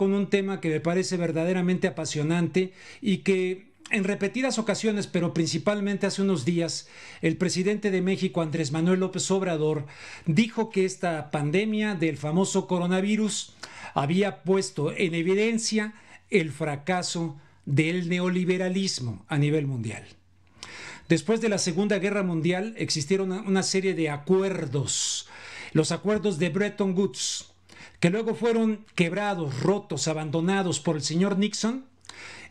con un tema que me parece verdaderamente apasionante y que en repetidas ocasiones, pero principalmente hace unos días, el presidente de México, Andrés Manuel López Obrador, dijo que esta pandemia del famoso coronavirus había puesto en evidencia el fracaso del neoliberalismo a nivel mundial. Después de la Segunda Guerra Mundial existieron una serie de acuerdos, los acuerdos de Bretton Woods, que luego fueron quebrados, rotos, abandonados por el señor Nixon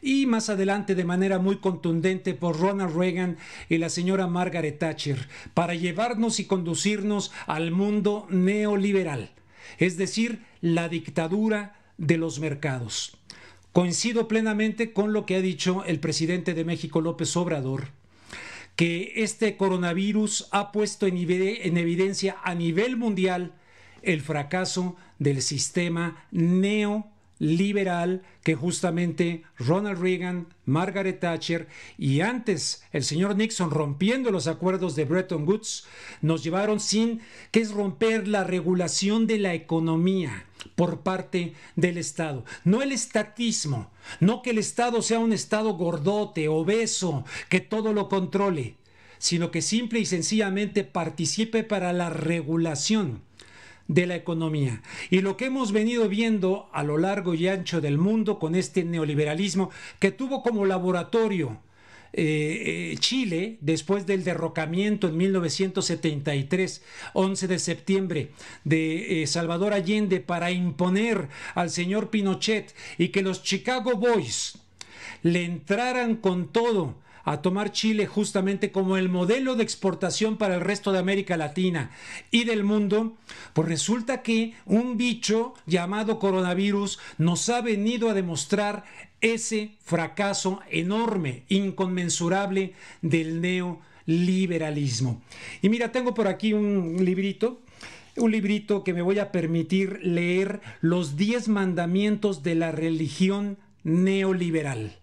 y más adelante de manera muy contundente por Ronald Reagan y la señora Margaret Thatcher para llevarnos y conducirnos al mundo neoliberal, es decir, la dictadura de los mercados. Coincido plenamente con lo que ha dicho el presidente de México López Obrador que este coronavirus ha puesto en, evidencia a nivel mundial el fracaso del sistema neoliberal que justamente Ronald Reagan, Margaret Thatcher y antes el señor Nixon rompiendo los acuerdos de Bretton Woods nos llevaron sin que es romper la regulación de la economía por parte del Estado. No el estatismo, no que el Estado sea un Estado gordote, obeso, que todo lo controle, sino que simple y sencillamente participe para la regulación de la economía. Y lo que hemos venido viendo a lo largo y ancho del mundo con este neoliberalismo que tuvo como laboratorio eh, eh, Chile, después del derrocamiento en 1973, 11 de septiembre, de eh, Salvador Allende para imponer al señor Pinochet y que los Chicago Boys le entraran con todo a tomar Chile justamente como el modelo de exportación para el resto de América Latina y del mundo, pues resulta que un bicho llamado coronavirus nos ha venido a demostrar ese fracaso enorme, inconmensurable del neoliberalismo. Y mira, tengo por aquí un librito un librito que me voy a permitir leer los 10 mandamientos de la religión neoliberal.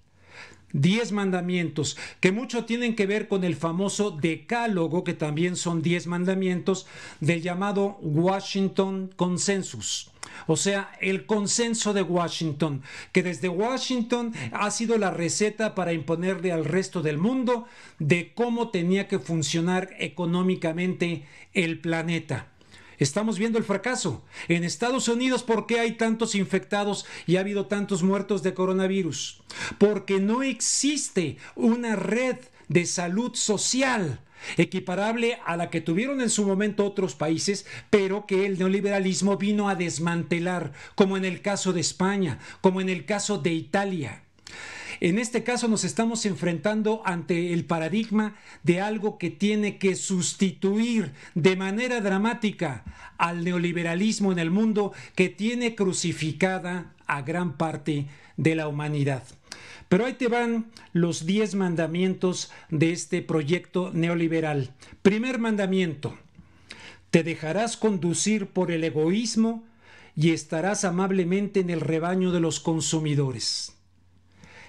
Diez mandamientos, que mucho tienen que ver con el famoso decálogo, que también son diez mandamientos, del llamado Washington Consensus. O sea, el consenso de Washington, que desde Washington ha sido la receta para imponerle al resto del mundo de cómo tenía que funcionar económicamente el planeta. Estamos viendo el fracaso. En Estados Unidos, ¿por qué hay tantos infectados y ha habido tantos muertos de coronavirus? Porque no existe una red de salud social equiparable a la que tuvieron en su momento otros países, pero que el neoliberalismo vino a desmantelar, como en el caso de España, como en el caso de Italia. En este caso nos estamos enfrentando ante el paradigma de algo que tiene que sustituir de manera dramática al neoliberalismo en el mundo que tiene crucificada a gran parte de la humanidad. Pero ahí te van los 10 mandamientos de este proyecto neoliberal. Primer mandamiento, te dejarás conducir por el egoísmo y estarás amablemente en el rebaño de los consumidores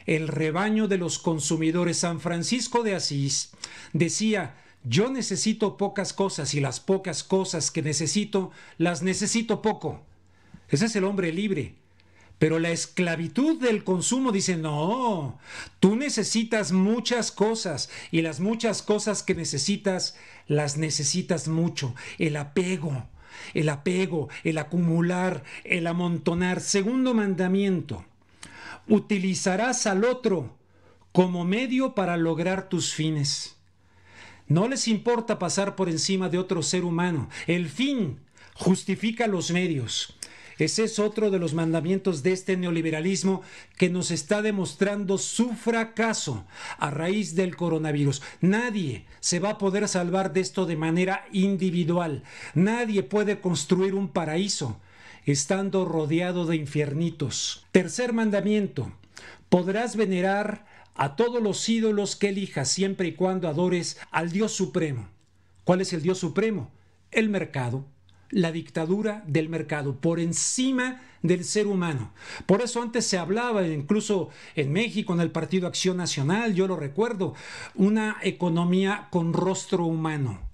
el rebaño de los consumidores, San Francisco de Asís, decía, yo necesito pocas cosas y las pocas cosas que necesito, las necesito poco. Ese es el hombre libre. Pero la esclavitud del consumo dice, no, tú necesitas muchas cosas y las muchas cosas que necesitas, las necesitas mucho. El apego, el apego, el acumular, el amontonar. Segundo mandamiento, Utilizarás al otro como medio para lograr tus fines. No les importa pasar por encima de otro ser humano. El fin justifica los medios. Ese es otro de los mandamientos de este neoliberalismo que nos está demostrando su fracaso a raíz del coronavirus. Nadie se va a poder salvar de esto de manera individual. Nadie puede construir un paraíso estando rodeado de infiernitos. Tercer mandamiento, podrás venerar a todos los ídolos que elijas siempre y cuando adores al Dios Supremo. ¿Cuál es el Dios Supremo? El mercado, la dictadura del mercado, por encima del ser humano. Por eso antes se hablaba, incluso en México, en el Partido Acción Nacional, yo lo recuerdo, una economía con rostro humano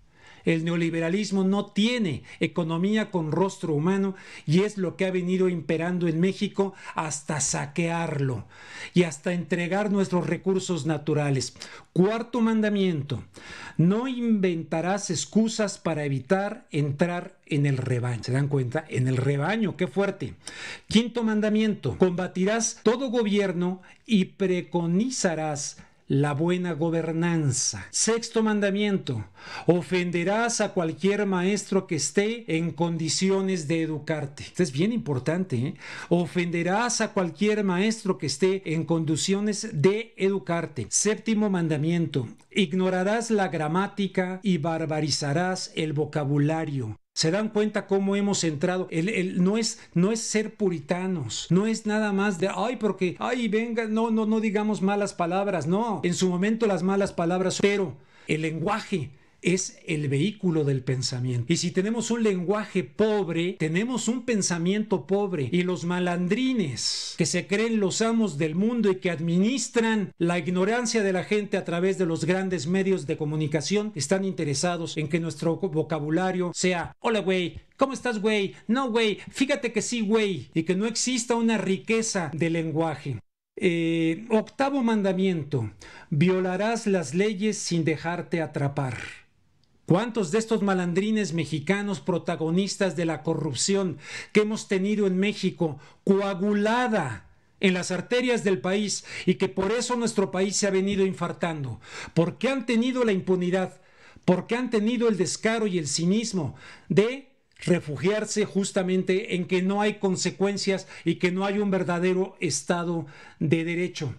el neoliberalismo no tiene economía con rostro humano y es lo que ha venido imperando en México hasta saquearlo y hasta entregar nuestros recursos naturales. Cuarto mandamiento, no inventarás excusas para evitar entrar en el rebaño. ¿Se dan cuenta? En el rebaño, qué fuerte. Quinto mandamiento, combatirás todo gobierno y preconizarás la buena gobernanza. Sexto mandamiento, ofenderás a cualquier maestro que esté en condiciones de educarte. Esto es bien importante, ¿eh? ofenderás a cualquier maestro que esté en condiciones de educarte. Séptimo mandamiento, ignorarás la gramática y barbarizarás el vocabulario. Se dan cuenta cómo hemos entrado. no, es, no es ser puritanos, no es nada más de, ay, porque, ay, venga, no, no, no digamos malas palabras, no, en su momento las malas palabras, pero el lenguaje, es el vehículo del pensamiento. Y si tenemos un lenguaje pobre, tenemos un pensamiento pobre. Y los malandrines que se creen los amos del mundo y que administran la ignorancia de la gente a través de los grandes medios de comunicación están interesados en que nuestro vocabulario sea, hola güey, ¿Cómo estás, güey? No, güey. Fíjate que sí, güey. Y que no exista una riqueza de lenguaje. Eh, octavo mandamiento. Violarás las leyes sin dejarte atrapar. ¿Cuántos de estos malandrines mexicanos protagonistas de la corrupción que hemos tenido en México coagulada? en las arterias del país y que por eso nuestro país se ha venido infartando, porque han tenido la impunidad, porque han tenido el descaro y el cinismo de refugiarse justamente en que no hay consecuencias y que no hay un verdadero Estado de Derecho.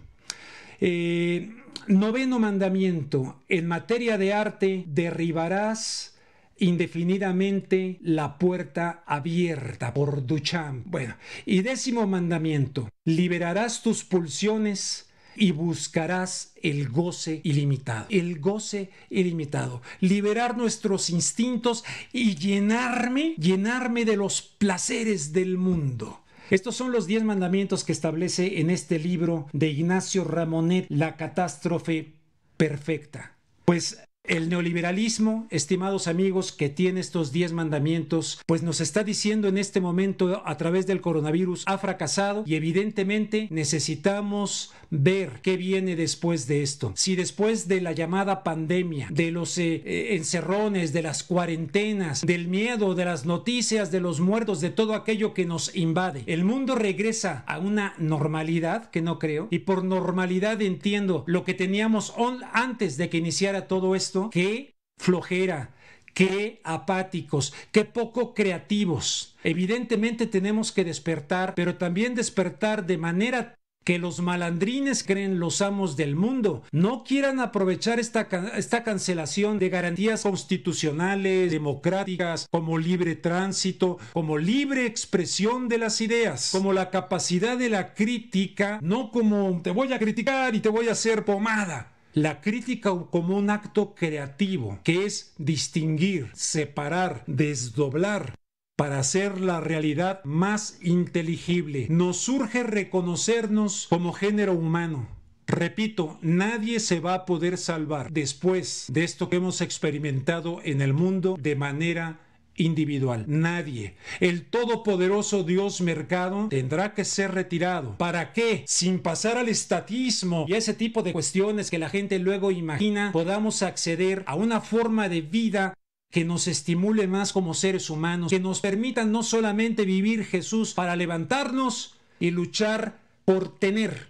Eh, noveno mandamiento, en materia de arte derribarás indefinidamente la puerta abierta por Duchamp. Bueno, y décimo mandamiento, liberarás tus pulsiones y buscarás el goce ilimitado. El goce ilimitado. Liberar nuestros instintos y llenarme, llenarme de los placeres del mundo. Estos son los 10 mandamientos que establece en este libro de Ignacio Ramonet, La catástrofe perfecta. Pues el neoliberalismo, estimados amigos, que tiene estos 10 mandamientos, pues nos está diciendo en este momento a través del coronavirus ha fracasado y evidentemente necesitamos ver qué viene después de esto. Si después de la llamada pandemia, de los eh, eh, encerrones, de las cuarentenas, del miedo, de las noticias, de los muertos, de todo aquello que nos invade, el mundo regresa a una normalidad que no creo. Y por normalidad entiendo lo que teníamos antes de que iniciara todo esto, qué flojera, qué apáticos, qué poco creativos. Evidentemente tenemos que despertar, pero también despertar de manera que los malandrines creen los amos del mundo no quieran aprovechar esta, esta cancelación de garantías constitucionales, democráticas, como libre tránsito, como libre expresión de las ideas, como la capacidad de la crítica, no como te voy a criticar y te voy a hacer pomada. La crítica como un acto creativo, que es distinguir, separar, desdoblar para hacer la realidad más inteligible. Nos surge reconocernos como género humano. Repito, nadie se va a poder salvar después de esto que hemos experimentado en el mundo de manera individual. Nadie. El todopoderoso Dios mercado tendrá que ser retirado. ¿Para qué? Sin pasar al estatismo y ese tipo de cuestiones que la gente luego imagina, podamos acceder a una forma de vida que nos estimule más como seres humanos, que nos permitan no solamente vivir Jesús para levantarnos y luchar por tener,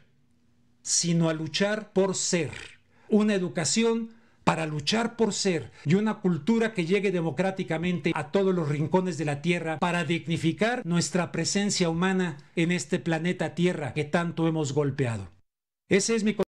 sino a luchar por ser. Una educación para luchar por ser y una cultura que llegue democráticamente a todos los rincones de la Tierra para dignificar nuestra presencia humana en este planeta Tierra que tanto hemos golpeado. Ese es mi